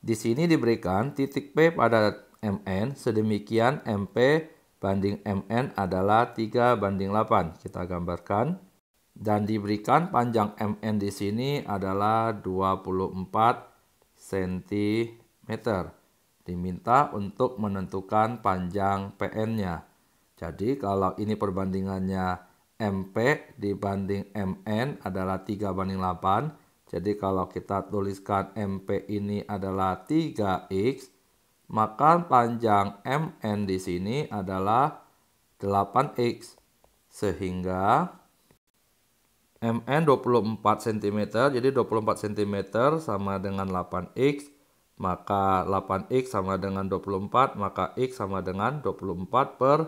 Di sini diberikan titik P pada MN, sedemikian MP banding MN adalah 3 banding 8. Kita gambarkan. Dan diberikan panjang MN di sini adalah 24 cm. Diminta untuk menentukan panjang PN-nya. Jadi kalau ini perbandingannya MP dibanding MN adalah 3 banding 8, jadi kalau kita tuliskan MP ini adalah 3X, maka panjang MN di sini adalah 8X. Sehingga MN 24 cm, jadi 24 cm sama dengan 8X, maka 8X sama dengan 24, maka X sama dengan 24 per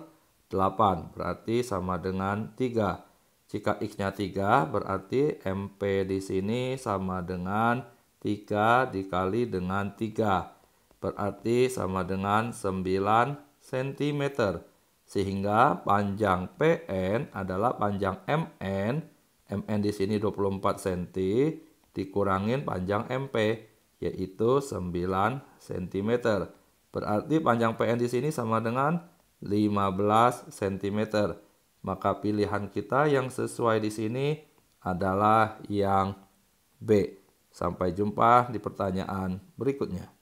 8, berarti sama dengan 3. Jika X-nya 3, berarti MP di sini sama dengan 3 dikali dengan 3. Berarti sama dengan 9 cm. Sehingga panjang PN adalah panjang MN. MN di sini 24 cm dikurangin panjang MP yaitu 9 cm. Berarti panjang PN di sini sama dengan 15 cm. Maka pilihan kita yang sesuai di sini adalah yang B. Sampai jumpa di pertanyaan berikutnya.